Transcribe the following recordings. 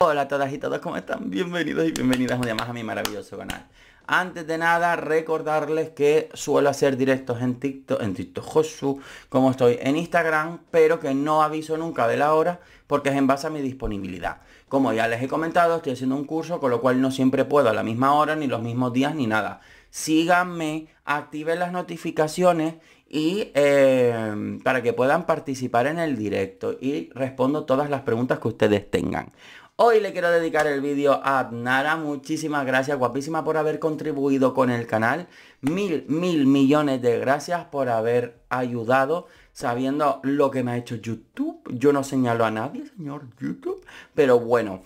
Hola a todas y todos, ¿cómo están? Bienvenidos y bienvenidas un día más a mi maravilloso canal. Antes de nada, recordarles que suelo hacer directos en TikTok, en TikTok Josu, como estoy en Instagram, pero que no aviso nunca de la hora porque es en base a mi disponibilidad. Como ya les he comentado, estoy haciendo un curso, con lo cual no siempre puedo a la misma hora, ni los mismos días, ni nada. Síganme, activen las notificaciones y eh, para que puedan participar en el directo y respondo todas las preguntas que ustedes tengan. Hoy le quiero dedicar el vídeo a Nara, muchísimas gracias, guapísima por haber contribuido con el canal, mil, mil millones de gracias por haber ayudado, sabiendo lo que me ha hecho YouTube, yo no señalo a nadie, señor YouTube, pero bueno,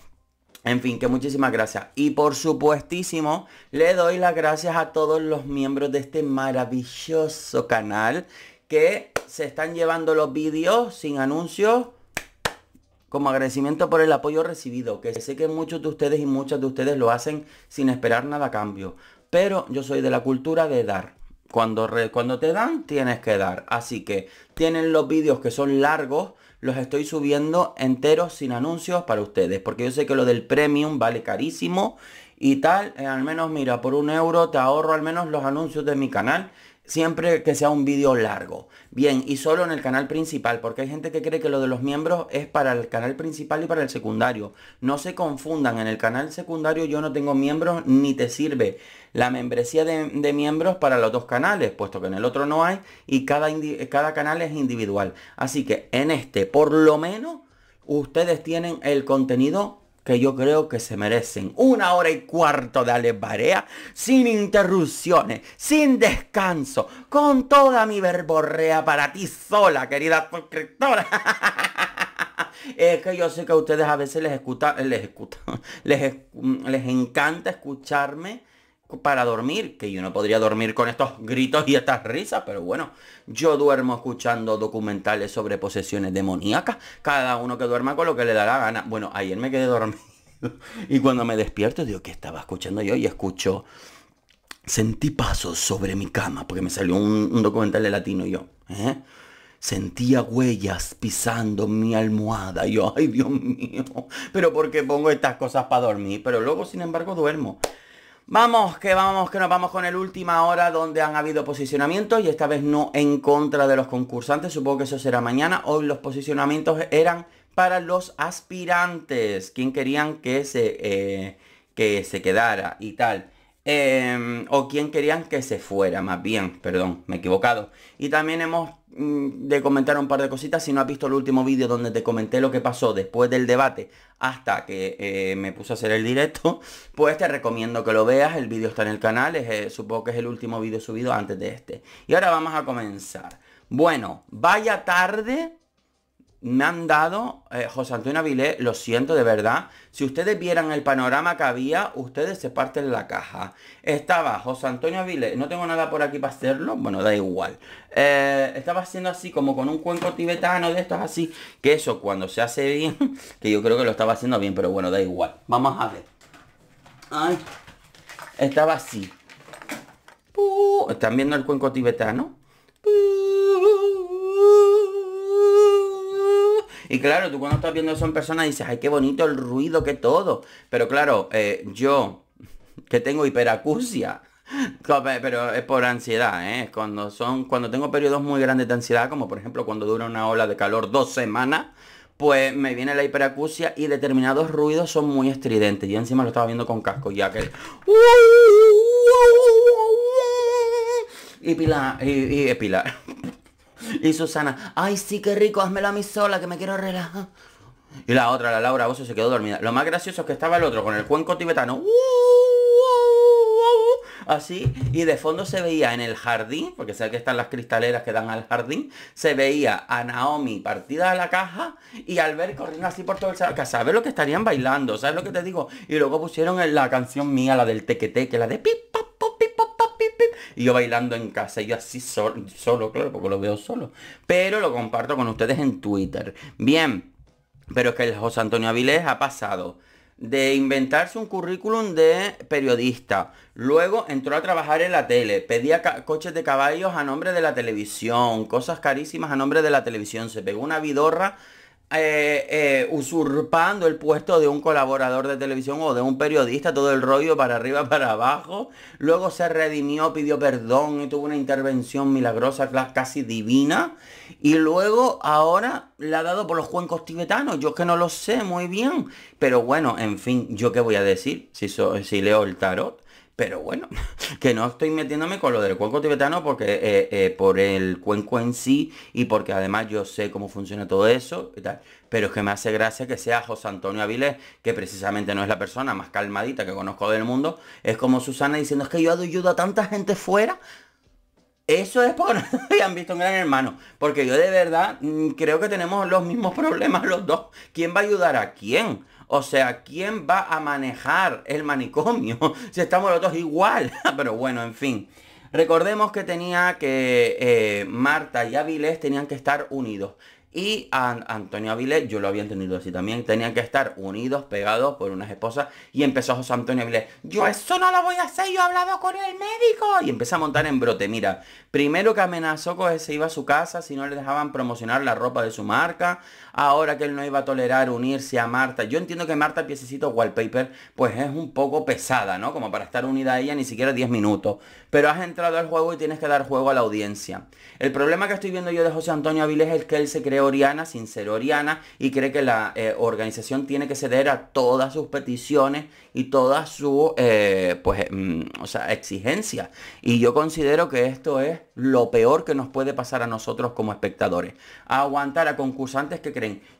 en fin, que muchísimas gracias. Y por supuestísimo, le doy las gracias a todos los miembros de este maravilloso canal que se están llevando los vídeos sin anuncios, como agradecimiento por el apoyo recibido, que sé que muchos de ustedes y muchas de ustedes lo hacen sin esperar nada a cambio, pero yo soy de la cultura de dar. Cuando, cuando te dan, tienes que dar. Así que tienen los vídeos que son largos, los estoy subiendo enteros sin anuncios para ustedes, porque yo sé que lo del premium vale carísimo y tal, eh, al menos mira, por un euro te ahorro al menos los anuncios de mi canal Siempre que sea un vídeo largo. Bien, y solo en el canal principal, porque hay gente que cree que lo de los miembros es para el canal principal y para el secundario. No se confundan, en el canal secundario yo no tengo miembros ni te sirve la membresía de, miembros para los dos canales, puesto que en el otro no hay y cada, cada canal es individual. Así que en este, por lo menos, ustedes tienen el contenido que yo creo que se merecen. Una hora y cuarto de alebarea, sin interrupciones, sin descanso, con toda mi verborrea para ti sola, querida suscriptora. Es que yo sé que a ustedes a veces les les les, les encanta escucharme para dormir, que yo no podría dormir con estos gritos y estas risas, pero bueno, yo duermo escuchando documentales sobre posesiones demoníacas, cada uno que duerma con lo que le da la gana. Bueno, ayer me quedé dormido y cuando me despierto digo, que estaba escuchando yo? Y escucho, sentí pasos sobre mi cama, porque me salió un, documental de latino y yo, ¿eh? Sentía huellas pisando mi almohada. Y yo, ay Dios mío, pero ¿por qué pongo estas cosas para dormir? Pero luego, sin embargo, duermo. Vamos, que vamos, que nos vamos con el última hora donde han habido posicionamientos y esta vez no en contra de los concursantes, supongo que eso será mañana. Hoy los posicionamientos eran para los aspirantes, quien querían que se, eh, que se quedara y tal. Em, o quien querían que se fuera, más bien, perdón, me he equivocado. Y también hemos mm, de comentar un par de cositas, si no has visto el último vídeo donde te comenté lo que pasó después del debate hasta que eh, me puse a hacer el directo, pues te recomiendo que lo veas, el vídeo está en el canal, es, eh, supongo que es el último vídeo subido antes de este. Y ahora vamos a comenzar. Bueno, vaya tarde me han dado, eh, José Antonio Avilé, lo siento de verdad, si ustedes vieran el panorama que había, ustedes se parten la caja. Estaba José Antonio Avilés, no tengo nada por aquí para hacerlo, bueno, da igual. Eh, estaba haciendo así como con un cuenco tibetano de estos así, que eso cuando se hace bien, que yo creo que lo estaba haciendo bien, pero bueno, da igual. Vamos a ver. Ay, estaba así. ¿Están viendo el cuenco tibetano? Y claro, tú cuando estás viendo eso en persona dices, ay, qué bonito el ruido, que todo. Pero claro, eh, yo, que tengo hiperacusia, pero es por ansiedad, ¿eh? Cuando, son, cuando tengo periodos muy grandes de ansiedad, como por ejemplo cuando dura una ola de calor dos semanas, pues me viene la hiperacusia y determinados ruidos son muy estridentes. y encima lo estaba viendo con casco, ya que... Y Pilar, y, y Pilar, y Susana, ay sí, qué rico, házmelo a mí sola, que me quiero relajar. Y la otra, la Laura vos se quedó dormida. Lo más gracioso es que estaba el otro con el cuenco tibetano. Uh, uh, uh, así, y de fondo se veía en el jardín, porque sé que están las cristaleras que dan al jardín, se veía a Naomi partida de la caja y ver corriendo así por todo el salón. ¿Sabes lo que estarían bailando? ¿Sabes lo que te digo? Y luego pusieron la canción mía, la del tequete, que la de pip, y yo bailando en casa y yo así solo, solo, claro, porque lo veo solo. Pero lo comparto con ustedes en Twitter. Bien, pero es que el José Antonio Avilés ha pasado de inventarse un currículum de periodista. Luego entró a trabajar en la tele, pedía coches de caballos a nombre de la televisión, cosas carísimas a nombre de la televisión, se pegó una vidorra eh, eh, usurpando el puesto de un colaborador de televisión o de un periodista, todo el rollo para arriba, para abajo. Luego se redimió, pidió perdón y tuvo una intervención milagrosa, casi divina. Y luego ahora la ha dado por los cuencos tibetanos. Yo que no lo sé muy bien. Pero bueno, en fin, yo qué voy a decir si, si leo el tarot. Pero bueno, que no estoy metiéndome con lo del cuenco tibetano porque eh, eh, por el cuenco en sí y porque además yo sé cómo funciona todo eso y tal. Pero es que me hace gracia que sea José Antonio Avilés, que precisamente no es la persona más calmadita que conozco del mundo, es como Susana diciendo es que yo ayudo a tanta gente fuera. Eso es por... no han visto un gran hermano. Porque yo de verdad mm, creo que tenemos los mismos problemas los dos. ¿Quién va a ayudar a quién? O sea, ¿quién va a manejar el manicomio? si estamos los dos igual. Pero bueno, en fin. Recordemos que tenía que eh, Marta y Avilés tenían que estar unidos. Y Antonio Avilés, yo lo había entendido así también, tenían que estar unidos, pegados por unas esposas. Y empezó José Antonio Avilés, yo eso no lo voy a hacer, yo he hablado con el médico. Y empezó a montar en brote, mira, primero que amenazó que se iba a su casa si no le dejaban promocionar la ropa de su marca ahora que él no iba a tolerar unirse a Marta. Yo entiendo que Marta Piececito Wallpaper pues es un poco pesada, ¿no? Como para estar unida a ella ni siquiera 10 minutos. Pero has entrado al juego y tienes que dar juego a la audiencia. El problema que estoy viendo yo de José Antonio Avilés es que él se cree Oriana sin ser Oriana y cree que la eh, organización tiene que ceder a todas sus peticiones y todas sus eh, pues, mm, o sea, exigencias. Y yo considero que esto es lo peor que nos puede pasar a nosotros como espectadores. aguantar a concursantes que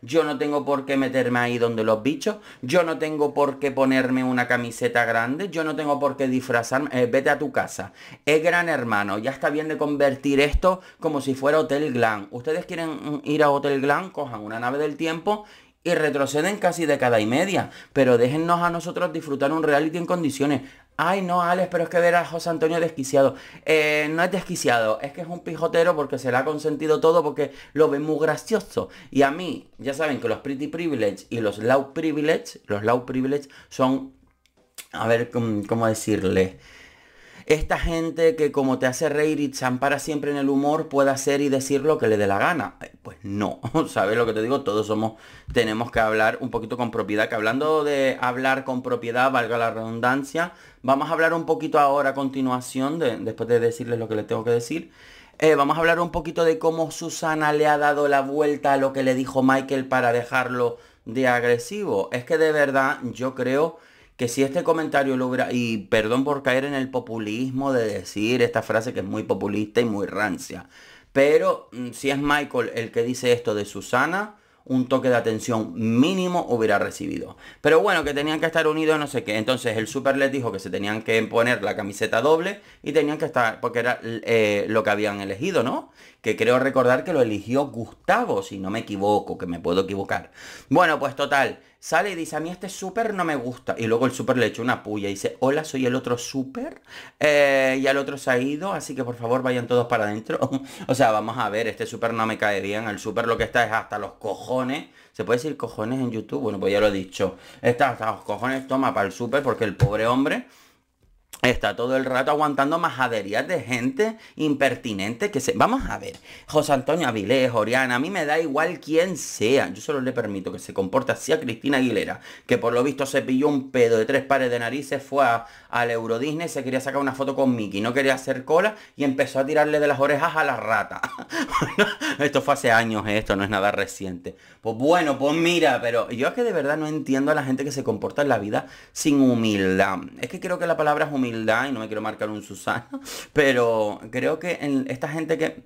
yo no tengo por qué meterme ahí donde los bichos, yo no tengo por qué ponerme una camiseta grande, yo no tengo por qué disfrazarme, eh, vete a tu casa. Es gran hermano, ya está bien de convertir esto como si fuera Hotel Glam. Ustedes quieren mm, ir a Hotel Glam, cojan una nave del tiempo y retroceden casi década y media. Pero déjennos a nosotros disfrutar un reality en condiciones. Ay, no, Alex, pero es que ver a José Antonio desquiciado. Eh, no es desquiciado, es que es un pijotero porque se le ha consentido todo porque lo ve muy gracioso. Y a mí, ya saben que los Pretty Privilege y los Loud Privilege, los Loud Privilege son, a ver, ¿cómo decirle? esta gente que como te hace reír y champara siempre en el humor puede hacer y decir lo que le dé la gana. Eh, pues no, ¿sabes lo que te digo? Todos somos, tenemos que hablar un poquito con propiedad, que hablando de hablar con propiedad, valga la redundancia, vamos a hablar un poquito ahora a continuación, después de decirles lo que les tengo que decir. Eh, vamos a hablar un poquito de cómo Susana le ha dado la vuelta a lo que le dijo Michael para dejarlo de agresivo. Es que de verdad yo creo que si este comentario logra... y perdón por caer en el populismo de decir esta frase que es muy populista y muy rancia, pero mm, si es Michael el que dice esto de Susana, un toque de atención mínimo hubiera recibido. Pero bueno, que tenían que estar unidos, no sé qué. Entonces el Super les dijo que se tenían que poner la camiseta doble y tenían que estar, porque era eh, lo que habían elegido, ¿no? Que creo recordar que lo eligió Gustavo, si no me equivoco, que me puedo equivocar. Bueno, pues total, sale y dice, a mí este súper no me gusta. Y luego el súper le echa una puya y dice, hola, soy el otro súper. Eh, y al otro se ha ido, así que por favor vayan todos para adentro. o sea, vamos a ver, este súper no me cae bien. El súper lo que está es hasta los cojones. ¿Se puede decir cojones en YouTube? Bueno, pues ya lo he dicho. Está hasta los cojones, toma para el súper porque el pobre hombre... Está todo el rato aguantando majaderías de gente impertinente que se... Vamos a ver, José Antonio Avilés, Oriana, a mí me da igual quién sea. Yo solo le permito que se comporte así a Cristina Aguilera, que por lo visto se pilló un pedo de tres pares de narices, fue al Euro Disney, se quería sacar una foto con Mickey, no quería hacer cola y empezó a tirarle de las orejas a la rata. esto fue hace años, eh, esto no es nada reciente. Pues bueno, pues mira, pero yo es que de verdad no entiendo a la gente que se comporta en la vida sin humildad. Es que creo que la palabra es humildad y no me quiero marcar un Susana, pero creo que en esta gente que...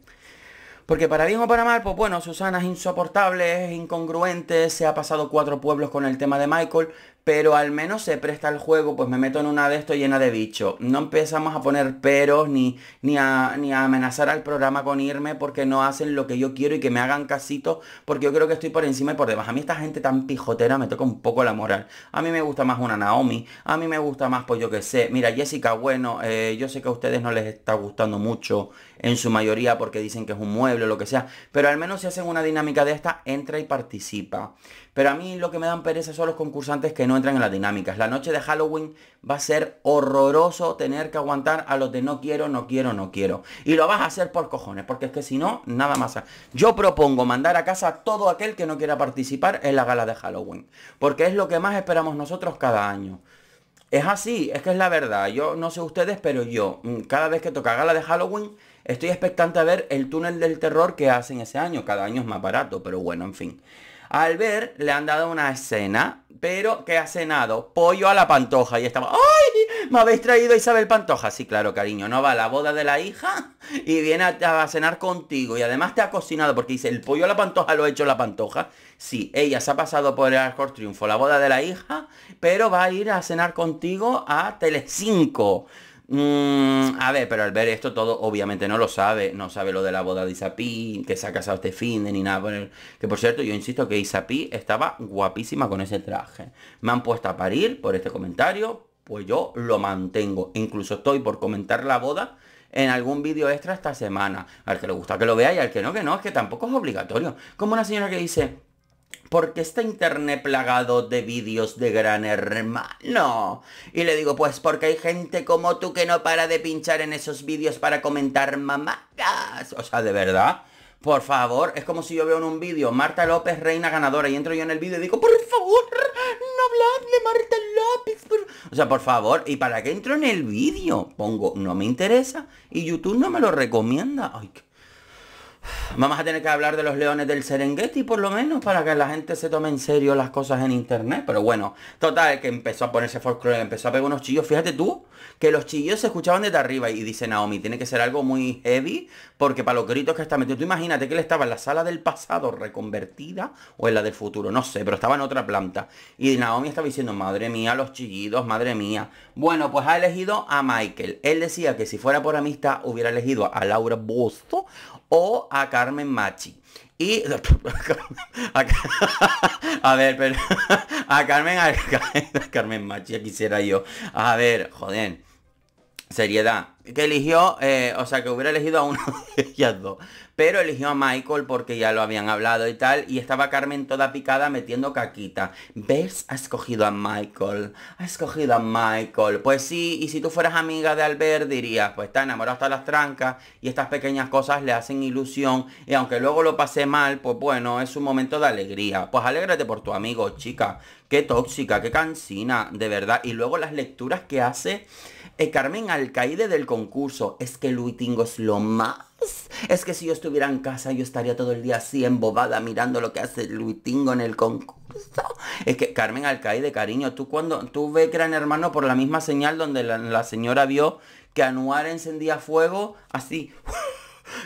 Porque para bien o para mal, pues bueno, Susana es insoportable, es incongruente, se ha pasado cuatro pueblos con el tema de Michael, pero al menos se presta el juego, pues me meto en una de esto llena de bicho. No empezamos a poner peros ni, ni, a, ni amenazar al programa con irme porque no hacen lo que yo quiero y que me hagan casito porque yo creo que estoy por encima y por debajo. A mí esta gente tan pijotera me toca un poco la moral. A mí me gusta más una Naomi, a mí me gusta más, pues yo que sé. Mira, Jessica, bueno, eh, yo sé que a ustedes no les está gustando mucho en su mayoría porque dicen que es un mueble o lo que sea, pero al menos si hacen una dinámica de esta, entra y participa. Pero a mí lo que me dan pereza son los concursantes que no entran en las dinámicas. La noche de Halloween va a ser horroroso tener que aguantar a los de no quiero, no quiero, no quiero. Y lo vas a hacer por cojones, porque es que si no, nada más. Yo propongo mandar a casa a todo aquel que no quiera participar en la gala de Halloween. Porque es lo que más esperamos nosotros cada año. Es así, es que es la verdad. Yo no sé ustedes, pero yo, mm, cada vez que toca gala de Halloween, estoy expectante a ver el túnel del terror que hacen ese año. Cada año es más barato, pero bueno, en fin. Al ver, le han dado una escena, pero que ha cenado pollo a la pantoja y estaba, ¡ay! ¿Me habéis traído Isabel Pantoja? Sí, claro, cariño, no va a la boda de la hija y viene a, cenar contigo y además te ha cocinado porque dice, el pollo a la pantoja lo ha hecho la pantoja. Sí, ella se ha pasado por el Arcor Triunfo, la boda de la hija, pero va a ir a cenar contigo a Telecinco. 5 Mm, a ver, pero al ver esto todo obviamente no lo sabe, no sabe lo de la boda de Isapí, que se ha casado este fin de ni nada. el... Que por cierto, yo insisto que Isapí estaba guapísima con ese traje. Me han puesto a parir por este comentario, pues yo lo mantengo. Incluso estoy por comentar la boda en algún vídeo extra esta semana. Al que le gusta que lo vea y al que no, que no, es que tampoco es obligatorio. Como una señora que dice, qué está internet plagado de vídeos de gran hermano. Y le digo, pues porque hay gente como tú que no para de pinchar en esos vídeos para comentar mamacas. O sea, de verdad. Por favor, es como si yo veo en un vídeo Marta López, reina ganadora, y entro yo en el vídeo y digo, por favor, no habladme, Marta López. O sea, por favor, ¿y para qué entro en el vídeo? Pongo, no me interesa, y YouTube no me lo recomienda. Ay, qué... Vamos a tener que hablar de los leones del Serengeti por lo menos para que la gente se tome en serio las cosas en internet. Pero bueno, total, que empezó a ponerse folclore, empezó a pegar unos chillos. Fíjate tú que los chillos se escuchaban desde arriba y dice Naomi, tiene que ser algo muy heavy porque para los gritos que está metido, tú imagínate que él estaba en la sala del pasado reconvertida o en la del futuro, no sé, pero estaba en otra planta. Y Naomi estaba diciendo, madre mía, los chillidos, madre mía. Bueno, pues ha elegido a Michael. Él decía que si fuera por amistad hubiera elegido a Laura Busto o a Carmen Machi. Y. A, ver, A Carmen. A, Carmen Machi, quisiera yo. A ver, joder seriedad. Que eligió, eh, o sea, que hubiera elegido a uno de ellas dos. Pero eligió a Michael porque ya lo habían hablado y tal. Y estaba Carmen toda picada metiendo caquita. ¿Ves? Ha escogido a Michael. Ha escogido a Michael. Pues sí, y si tú fueras amiga de Albert dirías, pues está enamorado hasta las trancas y estas pequeñas cosas le hacen ilusión. Y aunque luego lo pase mal, pues bueno, es un momento de alegría. Pues alégrate por tu amigo, chica. Qué tóxica, qué cansina, de verdad. Y luego las lecturas que hace eh, Carmen Alcaide del concurso, es que Luis es lo más. Es que si yo estuviera en casa, yo estaría todo el día así embobada mirando lo que hace Luis en el concurso. Es que Carmen Alcaide, cariño, tú cuando tú ves que eran hermano por la misma señal donde la señora vio que Anuar encendía fuego, así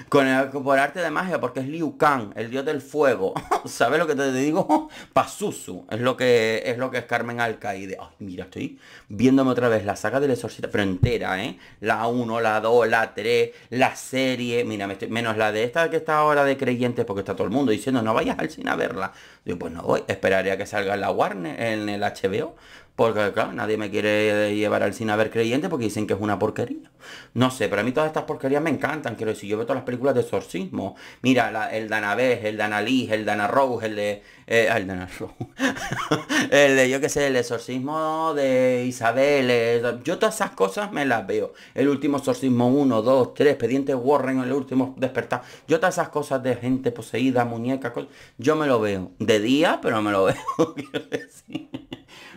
con el, por arte de magia, porque es Liu Kang, el dios del fuego. ¿Sabes lo que te digo? Pazuzu es lo que es lo que es Carmen Alcaide. Ay, mira, estoy viéndome otra vez la saga del exorcista, pero entera, ¿eh? La 1, la 2, la 3, la serie. Mira, menos la de esta que está ahora de creyentes, porque está todo el mundo diciendo, no vayas al cine a verla. Digo, pues no voy, esperaré a que salga la Warner, en el HBO. Porque, claro, nadie me quiere llevar al cine a ver creyente porque dicen que es una porquería. No sé, pero a mí todas estas porquerías me encantan. Quiero decir, yo veo todas las películas de exorcismo. Mira, el Danabés, el Danalí, el Dana Rose, el de... Ah, el Dana Rose. el de, yo qué sé, el exorcismo de Isabel. Eh, yo todas esas cosas me las veo. El último exorcismo 1, 2, 3, Expediente Warren, el último despertar. Yo todas esas cosas de gente poseída, muñeca, cosas, yo me lo veo. De día, pero me lo veo. Quiero decir.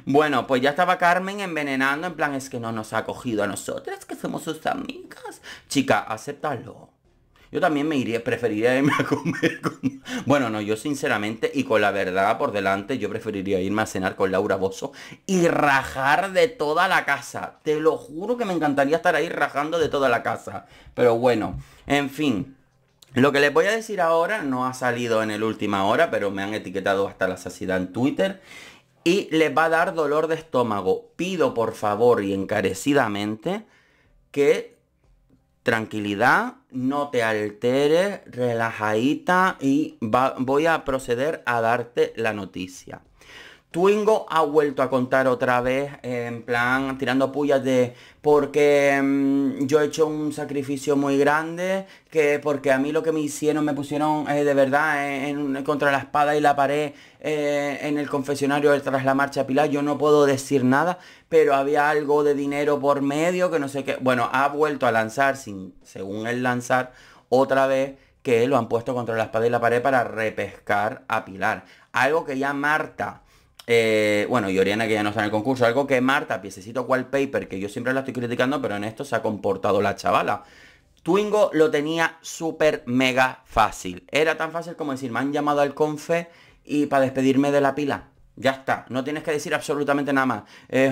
Bueno, pues ya estaba Carmen envenenando, en plan, es que no nos ha cogido a nosotras, que somos sus amigas. Chica, acéptalo. Yo también me iría, preferiría irme a comer con... Bueno, no, yo sinceramente y con la verdad por delante, yo preferiría irme a cenar con Laura Bozo y rajar de toda la casa. Te lo juro que me encantaría estar ahí rajando de toda la casa. Pero bueno, en fin. Lo que les voy a decir ahora no ha salido en el última hora, pero me han etiquetado hasta la saciedad en Twitter y les va a dar dolor de estómago. Pido por favor y encarecidamente que tranquilidad, no te alteres, relajadita y voy a proceder a darte la noticia. Twingo ha vuelto a contar otra vez en plan tirando pullas de porque mm, yo he hecho un sacrificio muy grande, que porque a mí lo que me hicieron, me pusieron eh, de verdad eh, contra la espada y la pared eh, en el confesionario tras la marcha Pilar, yo no puedo decir nada, pero había algo de dinero por medio que no sé qué. Bueno, ha vuelto a lanzar, según el lanzar, otra vez que lo han puesto contra la espada y la pared para repescar a Pilar. Algo que ya Marta eh, bueno, y Oriana que ya no está en el concurso. Algo que Marta, piececito paper que yo siempre la estoy criticando, pero en esto se ha comportado la chavala. Twingo lo tenía súper mega fácil. Era tan fácil como decir, me han llamado al confe y para despedirme de la pila. Ya está, no tienes que decir absolutamente nada más.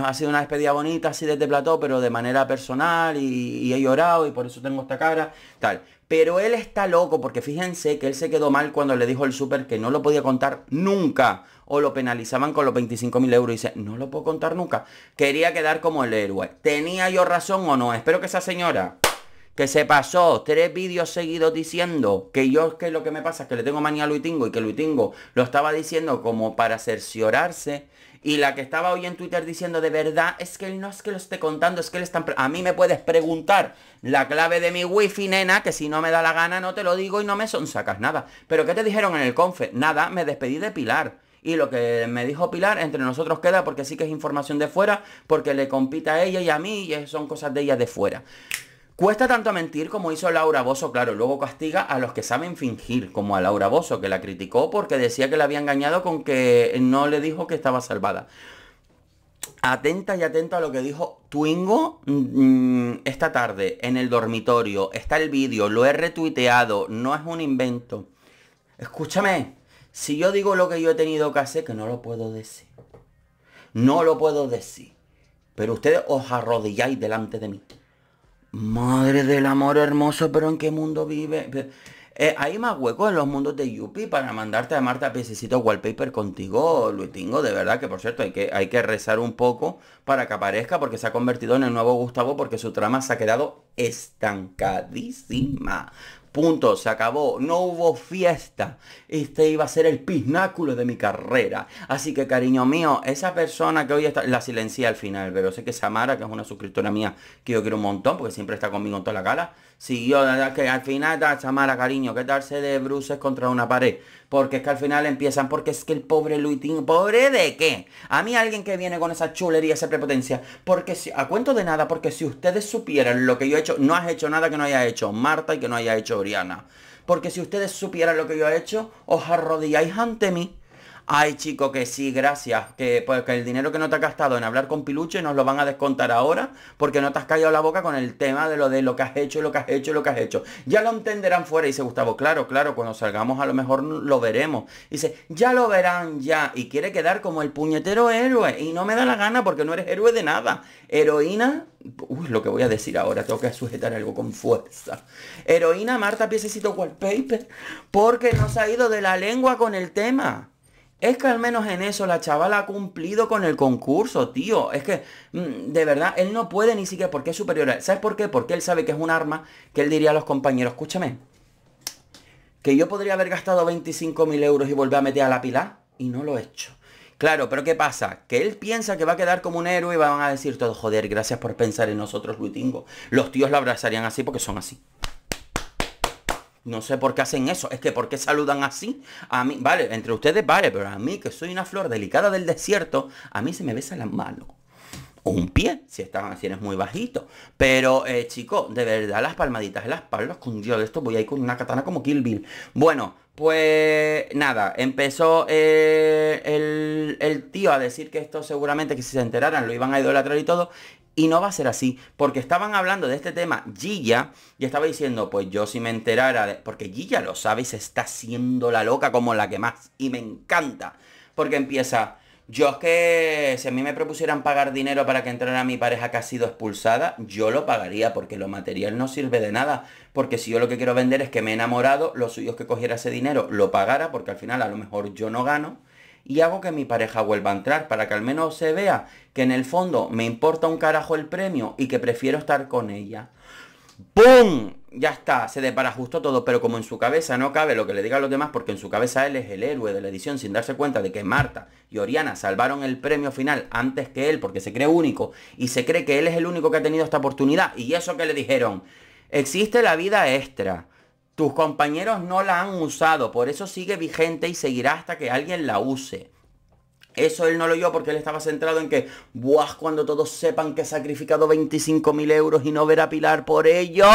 ha sido una despedida bonita, así desde plató, pero de manera personal y, y, he llorado y por eso tengo esta cara, tal. Pero él está loco porque fíjense que él se quedó mal cuando le dijo el súper que no lo podía contar nunca o lo penalizaban con los 25.000 mil euros. Y dice, no lo puedo contar nunca. Quería quedar como el héroe. ¿Tenía yo razón o no? Espero que esa señora que se pasó tres vídeos seguidos diciendo que yo que lo que me pasa es que le tengo manía a Luitingo y que Luitingo lo estaba diciendo como para cerciorarse y la que estaba hoy en Twitter diciendo de verdad es que él no es que lo esté contando, es que él está a mí me puedes preguntar la clave de mi wifi, nena, que si no me da la gana no te lo digo y no me son sacas nada. Pero ¿qué te dijeron en el confe? Nada, me despedí de Pilar. Y lo que me dijo Pilar, entre nosotros queda porque sí que es información de fuera, porque le compita a ella y a mí y son cosas de ella de fuera. Cuesta tanto mentir como hizo Laura Bozo, claro, luego castiga a los que saben fingir, como a Laura Bozo, que la criticó porque decía que la había engañado con que no le dijo que estaba salvada. Atenta y atenta a lo que dijo Twingo mm, esta tarde en el dormitorio. Está el vídeo, lo he retuiteado, no es un invento. Escúchame, si yo digo lo que yo he tenido que hacer, que no lo puedo decir. No lo puedo decir. Pero ustedes os arrodilláis delante de mí. Madre del amor hermoso, pero ¿en qué mundo vive? Eh, hay más huecos en los mundos de Yupi para mandarte a Marta piececito wallpaper contigo, Tingo. De verdad que, por cierto, hay que, hay que rezar un poco para que aparezca porque se ha convertido en el nuevo Gustavo porque su trama se ha quedado estancadísima. Punto, se acabó, no hubo fiesta. Este iba a ser el pináculo de mi carrera. Así que cariño mío, esa persona que hoy está, la silencié al final, pero sé que Samara, que es una suscriptora mía que yo quiero un montón, porque siempre está conmigo en toda la gala, siguió, que al final, mala cariño, que darse de bruces contra una pared. Porque es que al final empiezan, porque es que el pobre Luitín, ¿pobre de qué? A mí alguien que viene con esa chulería, esa prepotencia, porque si, a cuento de nada, porque si ustedes supieran lo que yo he hecho, no has hecho nada que no haya hecho Marta y que no haya hecho Oriana. Porque si ustedes supieran lo que yo he hecho, os arrodilláis ante mí Ay, chico, que sí, gracias. Que, pues, el dinero que no te has gastado en hablar con Piluche nos lo van a descontar ahora porque no te has callado la boca con el tema de lo de lo que has hecho, lo que has hecho, lo que has hecho. Ya lo entenderán fuera, y dice Gustavo. Claro, claro, cuando salgamos a lo mejor lo veremos. Dice, ya lo verán ya. Y quiere quedar como el puñetero héroe. Y no me da la gana porque no eres héroe de nada. Heroína Uy, lo que voy a decir ahora, tengo que sujetar algo con fuerza. Heroína Marta Piececito Wallpaper, porque nos ha ido de la lengua con el tema. Es que al menos en eso la chavala ha cumplido con el concurso, tío. Es que, mm, de verdad, él no puede ni siquiera porque es superior a él. ¿Sabes por qué? Porque él sabe que es un arma que él diría a los compañeros, escúchame, que yo podría haber gastado 25.000 euros y volver a meter a la pila, y no lo he hecho. Claro, pero ¿qué pasa? Que él piensa que va a quedar como un héroe y van a decir todo, joder, gracias por pensar en nosotros, Luitingo. Los tíos lo abrazarían así porque son así. No sé por qué hacen eso. Es que ¿por qué saludan así? A mí, vale, entre ustedes vale, pero a mí que soy una flor delicada del desierto, a mí se me besa la mano. O un pie, si, estaban haciendo es muy bajito. Pero, eh, chico, de verdad, las palmaditas en las palmas, con dios de esto voy a ir con una katana como Kill Bill. Bueno, pues nada, empezó eh, el, el, tío a decir que esto seguramente que si se enteraran lo iban a idolatrar y todo. Y no va a ser así, porque estaban hablando de este tema Gilla y estaba diciendo, pues yo si me enterara, porque Gilla lo sabe y se está haciendo la loca como la que más, y me encanta, porque empieza, yo es que si a mí me propusieran pagar dinero para que entrara mi pareja que ha sido expulsada, yo lo pagaría, porque lo material no sirve de nada, porque si yo lo que quiero vender es que me he enamorado, lo suyo es que cogiera ese dinero, lo pagara, porque al final a lo mejor yo no gano, y hago que mi pareja vuelva a entrar para que al menos se vea que en el fondo me importa un carajo el premio y que prefiero estar con ella. ¡Bum! Ya está, se depara justo todo, pero como en su cabeza no cabe lo que le diga los demás, porque en su cabeza él es el héroe de la edición, sin darse cuenta de que Marta y Oriana salvaron el premio final antes que él, porque se cree único, y se cree que él es el único que ha tenido esta oportunidad. Y eso que le dijeron, existe la vida extra. Tus compañeros no la han usado, por eso sigue vigente y seguirá hasta que alguien la use. Eso él no lo oyó porque él estaba centrado en que, buah, cuando todos sepan que he sacrificado 25.000 euros y no ver a Pilar por ello,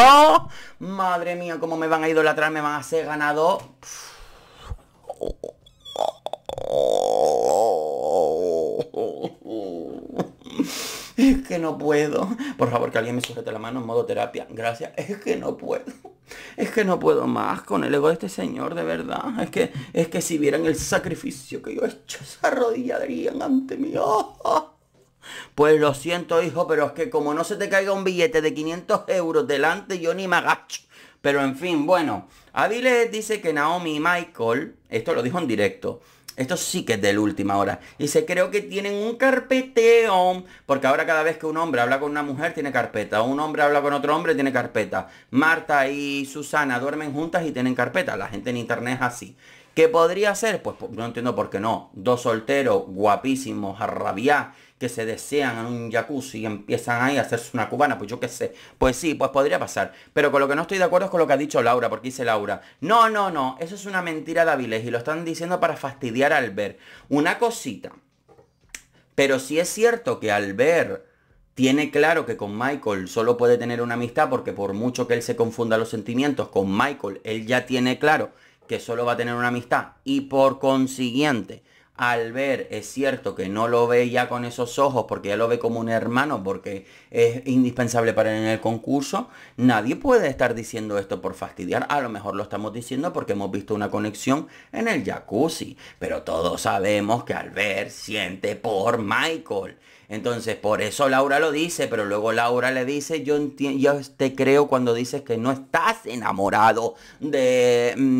madre mía, cómo me van a idolatrar, me van a hacer ganado. Es que no puedo. Por favor, que alguien me sujete la mano en modo terapia. Gracias. Es que no puedo que no puedo más con el ego de este señor, de verdad. Es que, es que si vieran el sacrificio que yo he hecho, se arrodillarían ante mí. Pues lo siento, hijo, pero es que como no se te caiga un billete de 500 euros delante, yo ni me agacho. Pero en fin, bueno, Avilés dice que Naomi y Michael, esto lo dijo en directo, esto sí que es de última hora. y se creo que tienen un carpeteón. Porque ahora cada vez que un hombre habla con una mujer tiene carpeta. Un hombre habla con otro hombre tiene carpeta. Marta y Susana duermen juntas y tienen carpeta. La gente en internet es así. ¿Qué podría ser? Pues no entiendo por qué no. Dos solteros, guapísimos, rabiar que se desean en un jacuzzi y empiezan ahí a hacerse una cubana, pues yo qué sé. Pues sí, pues podría pasar. Pero con lo que no estoy de acuerdo es con lo que ha dicho Laura, porque dice Laura, no, no, no, eso es una mentira de y lo están diciendo para fastidiar a Albert... Una cosita. Pero sí es cierto que al ver tiene claro que con Michael solo puede tener una amistad porque por mucho que él se confunda los sentimientos con Michael, él ya tiene claro que solo va a tener una amistad y por consiguiente al ver, es cierto que no lo ve ya con esos ojos porque ya lo ve como un hermano porque es indispensable para él en el concurso, nadie puede estar diciendo esto por fastidiar. A lo mejor lo estamos diciendo porque hemos visto una conexión en el jacuzzi, pero todos sabemos que Albert siente por Michael. Entonces, por eso Laura lo dice, pero luego Laura le dice, yo, te creo cuando dices que no estás enamorado mm,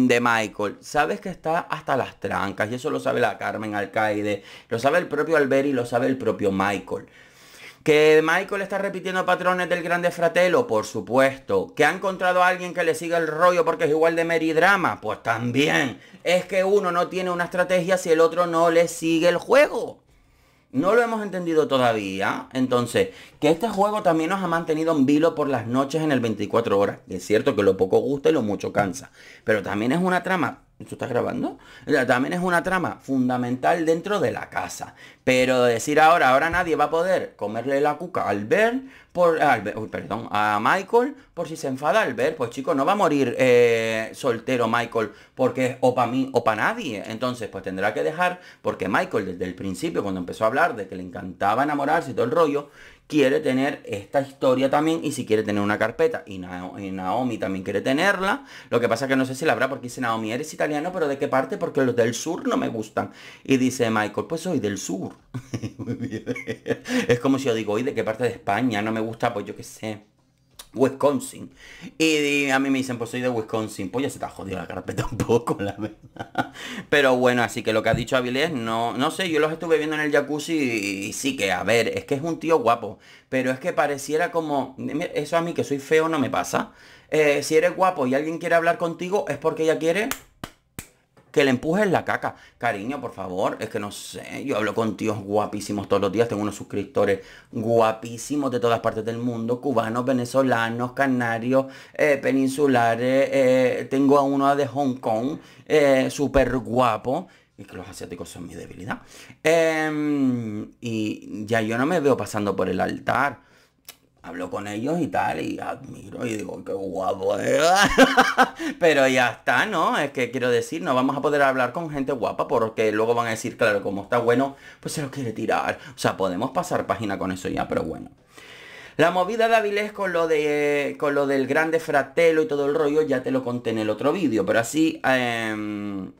de, Michael. Sabes que está hasta las trancas, y eso lo sabe la Carmen Alcaide, lo sabe el propio Alberi, lo sabe el propio Michael. Que Michael está repitiendo patrones del grande fratelo, por supuesto. Que ha encontrado a alguien que le siga el rollo porque es igual de meridrama, pues también. Es que uno no tiene una estrategia si el otro no le sigue el juego. No lo hemos entendido todavía. Entonces, que este juego también nos ha mantenido en vilo por las noches en el 24 horas. es cierto que lo poco gusta y lo mucho cansa. Pero también es una trama esto está grabando? también es una trama fundamental dentro de la casa. Pero decir ahora, ahora nadie va a poder comerle la cuca al ver, por, al perdón, a Michael, por si se enfada al ver, pues chico, no va a morir eh, soltero Michael porque es o para mí o para nadie. Entonces, pues tendrá que dejar, porque Michael desde el principio, cuando empezó a hablar de que le encantaba enamorarse y todo el rollo, quiere tener esta historia también y si quiere tener una carpeta. Y Naomi también quiere tenerla. Lo que pasa es que no sé si la habrá porque dice Naomi, eres italiano, pero ¿de qué parte? Porque los del sur no me gustan. Y dice Michael, pues soy del sur. es como si yo digo, ¿y de qué parte de España? No me gusta, pues yo qué sé. Wisconsin. Y, a mí me dicen, pues soy de Wisconsin. Pues ya se te ha jodido la carpeta un poco, la verdad. Pero bueno, así que lo que ha dicho Avilés, no, no sé, yo los estuve viendo en el jacuzzi y, sí que, a ver, es que es un tío guapo. Pero es que pareciera como, eso a mí que soy feo no me pasa. Eh, si eres guapo y alguien quiere hablar contigo, es porque ella quiere que le empujes la caca. Cariño, por favor, es que no sé, yo hablo con tíos guapísimos todos los días, tengo unos suscriptores guapísimos de todas partes del mundo, cubanos, venezolanos, canarios, eh, peninsulares, eh, tengo a uno de Hong Kong, eh, súper guapo. Y que los asiáticos son mi debilidad. Em, y ya yo no me veo pasando por el altar hablo con ellos y tal, y admiro y digo, qué guapo, pero ya está, ¿no? Es que quiero decir, no vamos a poder hablar con gente guapa porque luego van a decir, claro, como está bueno, pues se lo quiere tirar. O sea, podemos pasar página con eso ya, pero bueno. La movida de Avilés con lo, de, con lo del grande fratelo y todo el rollo ya te lo conté en el otro vídeo, pero así... Em,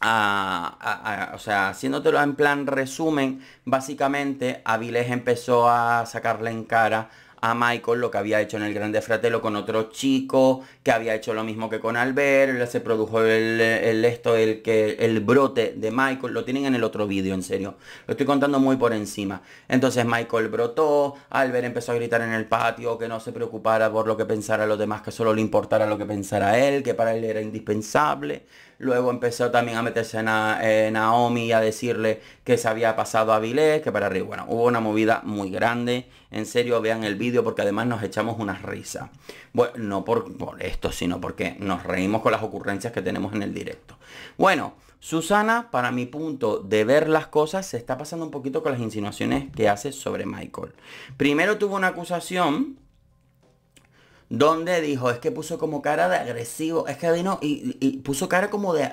o sea, haciéndotelo en plan resumen, básicamente Avilés empezó a sacarle en cara a Michael lo que había hecho en el Grande Fratelo con otro chico, que había hecho lo mismo que con Albert, se produjo el, el esto, el, que, el brote de Michael, lo tienen en el otro vídeo, en serio, lo estoy contando muy por encima. Entonces Michael brotó, Albert empezó a gritar en el patio, que no se preocupara por lo que pensara los demás, que solo le importara lo que pensara él, que para él era indispensable. Luego empezó también a meterse en a, Naomi y a decirle que se había pasado a Vilés, que para arriba, bueno, hubo una movida muy grande, en serio, vean el vídeo porque además nos echamos una risa Bueno, no por, esto, sino porque nos reímos con las ocurrencias que tenemos en el directo. Bueno, Susana, para mi punto de ver las cosas, se está pasando un poquito con las insinuaciones que hace sobre Michael. Primero tuvo una acusación donde dijo, es que puso como cara de agresivo, es que vino y, puso cara como de...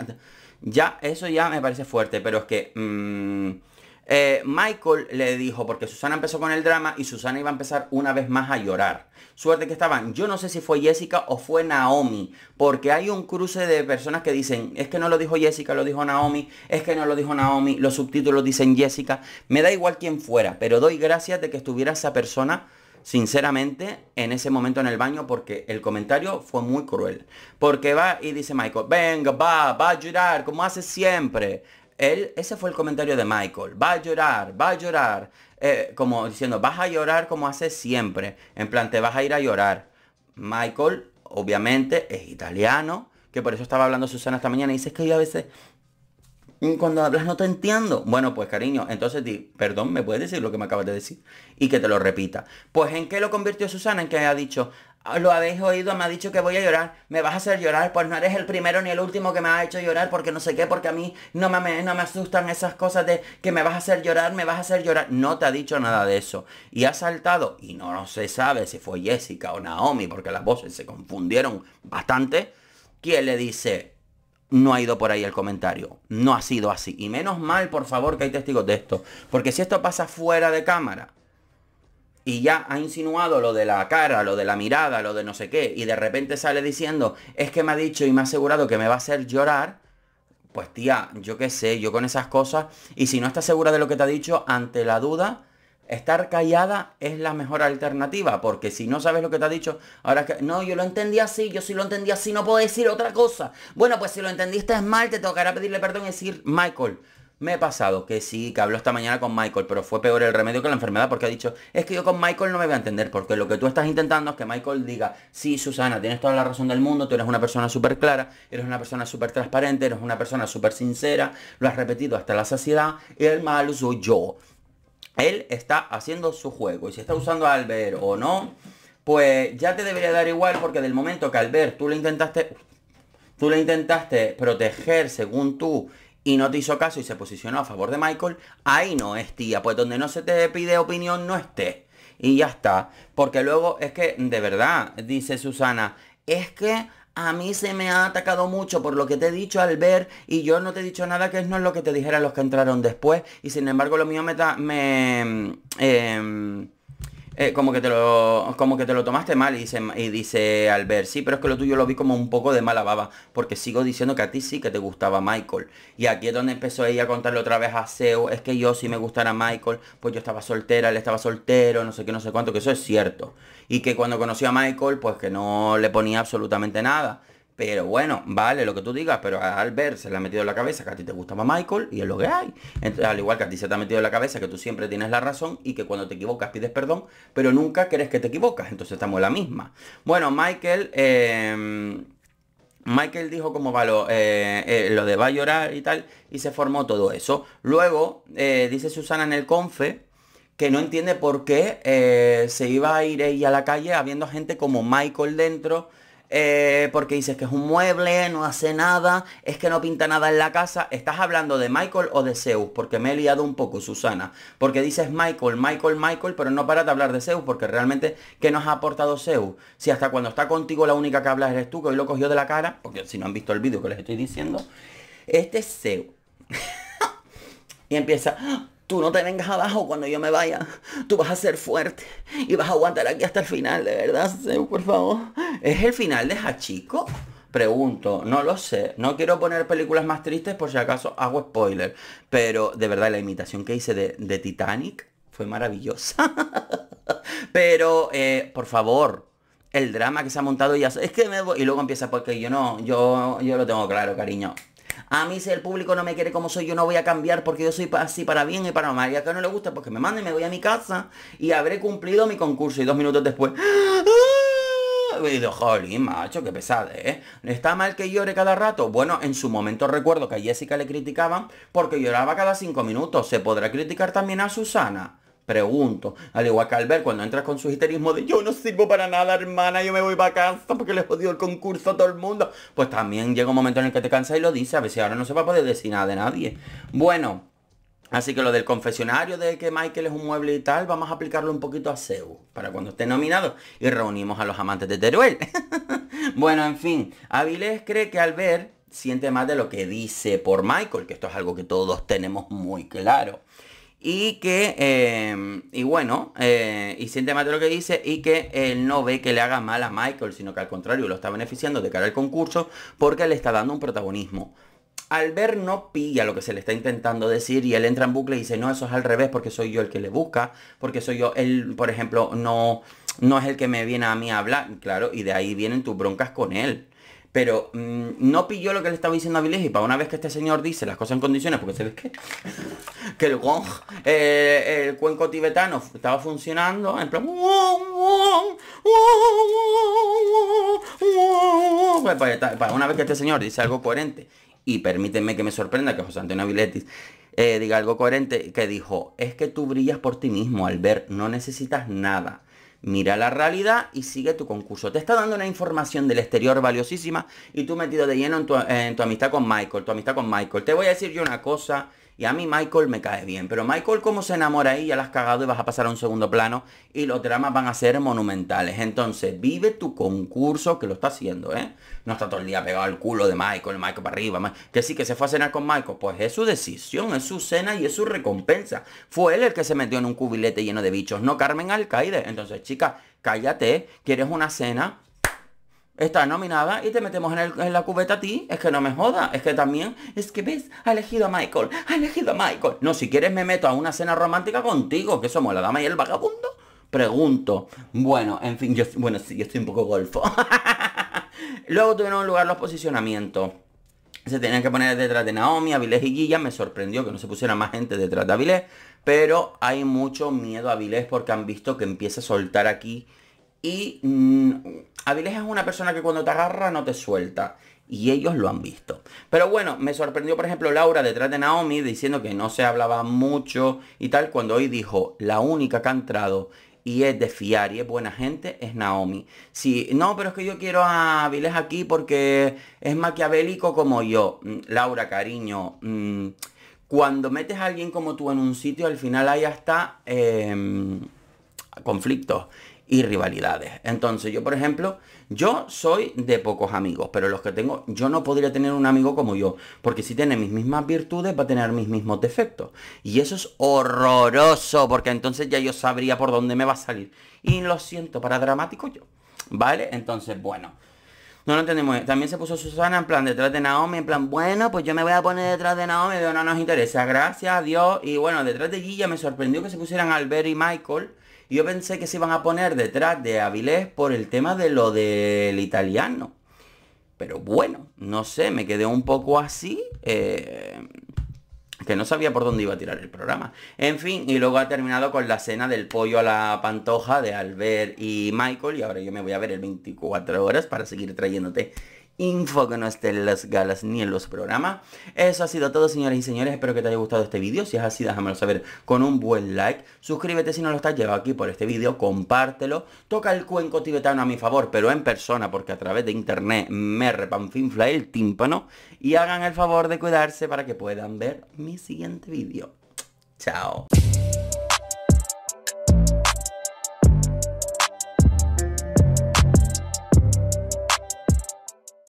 Ya, eso ya me parece fuerte, pero es que... Mm, eh, Michael le dijo, porque Susana empezó con el drama y Susana iba a empezar una vez más a llorar. Suerte que estaban, yo no sé si fue Jessica o fue Naomi, porque hay un cruce de personas que dicen, es que no lo dijo Jessica, lo dijo Naomi, es que no lo dijo Naomi, los subtítulos dicen Jessica, me da igual quién fuera, pero doy gracias de que estuviera esa persona sinceramente, en ese momento en el baño, porque el comentario fue muy cruel. Porque va y dice Michael, venga, va, va a llorar, como hace siempre. Él, ese fue el comentario de Michael. Va a llorar, va a llorar. Eh, como diciendo, vas a llorar como hace siempre. En plan, te vas a ir a llorar. Michael, obviamente, es italiano. Que por eso estaba hablando Susana esta mañana. Y dice, que yo a veces mm, cuando hablas no te entiendo. Bueno, pues cariño, entonces di, perdón, ¿me puedes decir lo que me acabas de decir? Y que te lo repita. Pues en qué lo convirtió Susana, en que ha dicho, lo habéis oído, me ha dicho que voy a llorar, me vas a hacer llorar, pues no eres el primero ni el último que me ha hecho llorar, porque no sé qué, porque a mí no me, no me asustan esas cosas de que me vas a hacer llorar, me vas a hacer llorar. No te ha dicho nada de eso. Y ha saltado, y no, no se sabe si fue Jessica o Naomi, porque las voces se confundieron bastante, quien le dice, no ha ido por ahí el comentario, no ha sido así. Y menos mal, por favor, que hay testigos de esto, porque si esto pasa fuera de cámara, y ya ha insinuado lo de la cara, lo de la mirada, lo de no sé qué, y de repente sale diciendo, es que me ha dicho y me ha asegurado que me va a hacer llorar, pues tía, yo qué sé, yo con esas cosas, y si no estás segura de lo que te ha dicho, ante la duda, estar callada es la mejor alternativa, porque si no sabes lo que te ha dicho, ahora es que, no, yo lo entendí así, yo sí lo entendí así, no puedo decir otra cosa. Bueno, pues si lo entendiste es mal, te tocará pedirle perdón y decir, Michael, me he pasado, que sí, que habló esta mañana con Michael, pero fue peor el remedio que la enfermedad porque ha dicho, es que yo con Michael no me voy a entender, porque lo que tú estás intentando es que Michael diga, sí, Susana, tienes toda la razón del mundo, tú eres una persona súper clara, eres una persona súper transparente, eres una persona súper sincera, lo has repetido hasta la saciedad, y el mal soy yo. Él está haciendo su juego, y si está usando a Albert o no, pues ya te debería dar igual, porque del momento que Albert tú le intentaste... Tú le intentaste proteger según tú y no te hizo caso y se posicionó a favor de Michael, ahí no es tía, pues donde no se te pide opinión no esté. Y ya está. Porque luego es que, de verdad, dice Susana, es que a mí se me ha atacado mucho por lo que te he dicho al ver y yo no te he dicho nada que no es lo que te dijeran los que entraron después y sin embargo lo mío me... me em, eh, como, que te lo, como que te lo tomaste mal y dice, y dice Albert, sí, pero es que lo tuyo lo vi como un poco de mala baba, porque sigo diciendo que a ti sí que te gustaba Michael. Y aquí es donde empezó ella a contarle otra vez a Seo, es que yo sí me gustara Michael, pues yo estaba soltera, él estaba soltero, no sé qué, no sé cuánto, que eso es cierto. Y que cuando conoció a Michael, pues que no le ponía absolutamente nada. Pero bueno, vale lo que tú digas, pero al ver se le ha metido la cabeza que a ti te gustaba Michael y es lo que hay. Entonces, al igual que a ti se te ha metido en la cabeza que tú siempre tienes la razón y que cuando te equivocas pides perdón, pero nunca crees que te equivocas. Entonces estamos en la misma. Bueno, Michael... Em, Michael dijo cómo va eh, eh, lo, de va a llorar y tal, y se formó todo eso. Luego, eh, dice Susana en el confe, que no entiende por qué se iba a ir ella a la calle habiendo gente como Michael dentro, eh, porque dices que es un mueble, no hace nada, es que no pinta nada en la casa. ¿Estás hablando de Michael o de Zeus? Porque me he liado un poco, Susana. Porque dices Michael, Michael, Michael, pero no para de hablar de Zeus, porque realmente, ¿qué nos ha aportado Zeus? Si hasta cuando está contigo la única que hablas eres tú, que hoy lo cogió de la cara, porque si no han visto el vídeo que les estoy diciendo, este es Zeus. y empieza, Tú no te vengas abajo cuando yo me vaya. Tú vas a ser fuerte y vas a aguantar aquí hasta el final, de verdad, por favor. ¿Es el final de chico? Pregunto, no lo sé. No quiero poner películas más tristes por si acaso hago spoiler. Pero de verdad, la imitación que hice de, Titanic fue maravillosa. pero, eh, por favor, el drama que se ha montado ya... Es que Y luego empieza porque yo no, yo, yo lo tengo claro, cariño. A mí si el público no me quiere como soy, yo no voy a cambiar porque yo soy así para bien y para mal. Y a que no le gusta, porque pues me mande y me voy a mi casa y habré cumplido mi concurso. Y dos minutos después... ¡Ah! Y jolín, macho, qué pesado, ¿eh? ¿Está mal que llore cada rato? Bueno, en su momento recuerdo que a Jessica le criticaban porque lloraba cada cinco minutos. ¿Se podrá criticar también a Susana? Pregunto. Al igual que Albert, cuando entras con su histerismo de yo no sirvo para nada, hermana, yo me voy para casa porque le jodió el concurso a todo el mundo. Pues también llega un momento en el que te cansas y lo dice, A ver si ahora no se va a poder decir nada de nadie. Bueno, así que lo del confesionario de que Michael es un mueble y tal, vamos a aplicarlo un poquito a Zeus para cuando esté nominado y reunimos a los amantes de Teruel. bueno, en fin, Avilés cree que Albert siente más de lo que dice por Michael, que esto es algo que todos tenemos muy claro. Y que, em, y bueno, eh, y siente lo que dice, y que él no ve que le haga mal a Michael, sino que al contrario lo está beneficiando de cara al concurso porque le está dando un protagonismo. ver no pilla lo que se le está intentando decir y él entra en bucle y dice, no, eso es al revés porque soy yo el que le busca, porque soy yo, él, por ejemplo, no, no es el que me viene a mí a hablar, claro, y de ahí vienen tus broncas con él pero mm, no pilló lo que le estaba diciendo a Avilés y para una vez que este señor dice las cosas en condiciones, porque se ve que, el eh, el cuenco tibetano estaba funcionando, en plan... para, una vez que este señor dice algo coherente, y permíteme que me sorprenda que José Antonio Aviletis eh, diga algo coherente, que dijo, es que tú brillas por ti mismo, al ver, no necesitas nada mira la realidad y sigue tu concurso. Te está dando una información del exterior valiosísima y tú metido de lleno en tu, amistad con Michael, tu amistad con Michael. Te voy a decir yo una cosa y a mí Michael me cae bien. Pero Michael, como se enamora ahí, ya la has cagado y vas a pasar a un segundo plano. Y los dramas van a ser monumentales. Entonces, vive tu concurso que lo está haciendo, ¿eh? No está todo el día pegado al culo de Michael, Michael para arriba. Que sí, que se fue a cenar con Michael. Pues es su decisión, es su cena y es su recompensa. Fue él el que se metió en un cubilete lleno de bichos, no Carmen Alcaide. Entonces, chicas, cállate. ¿Quieres una cena? está nominada y te metemos en, la cubeta a ti. Es que no me joda. Es que también, es que ves, ha elegido a Michael, ha elegido a Michael. No, si quieres me meto a una cena romántica contigo, que somos la dama y el vagabundo. Pregunto. Bueno, en fin, yo, bueno, sí, yo estoy un poco golfo. Luego tuvieron lugar los posicionamientos. Se tenían que poner detrás de Naomi, Avilés y Guilla. Me sorprendió que no se pusiera más gente detrás de Avilés. Pero hay mucho miedo a Avilés porque han visto que empieza a soltar aquí y mm, Avilés es una persona que cuando te agarra no te suelta. Y ellos lo han visto. Pero bueno, me sorprendió por ejemplo Laura detrás de Naomi diciendo que no se hablaba mucho y tal, cuando hoy dijo, la única que ha entrado y es de fiar y es buena gente es Naomi. Sí, no, pero es que yo quiero a Avilés aquí porque es maquiavélico como yo. Mm, Laura, cariño, mm, cuando metes a alguien como tú en un sitio, al final hay hasta em, conflictos y rivalidades. Entonces, yo, por ejemplo, yo soy de pocos amigos, pero los que tengo, yo no podría tener un amigo como yo, porque si tiene mis mismas virtudes, va a tener mis mismos defectos. Y eso es horroroso, porque entonces ya yo sabría por dónde me va a salir. Y lo siento, para dramático yo. ¿Vale? Entonces, bueno. No lo entendemos. También se puso Susana en plan detrás de Naomi, en plan, bueno, pues yo me voy a poner detrás de Naomi, pero no nos interesa. Gracias a Dios. Y bueno, detrás de Gilla me sorprendió que se pusieran Albert y Michael yo pensé que se iban a poner detrás de Avilés por el tema de lo del italiano. Pero bueno, no sé, me quedé un poco así. Eh, que no sabía por dónde iba a tirar el programa. En fin, y luego ha terminado con la cena del pollo a la pantoja de Albert y Michael. Y ahora yo me voy a ver el 24 horas para seguir trayéndote info que no esté en las galas ni en los programas. Eso ha sido todo, señores y señores. Espero que te haya gustado este vídeo. Si es así, déjamelo saber con un buen like. Suscríbete si no lo estás, llevado aquí por este vídeo, compártelo. Toca el cuenco tibetano a mi favor, pero en persona, porque a través de internet me repanfinfla el tímpano. Y hagan el favor de cuidarse para que puedan ver mi siguiente vídeo. Chao.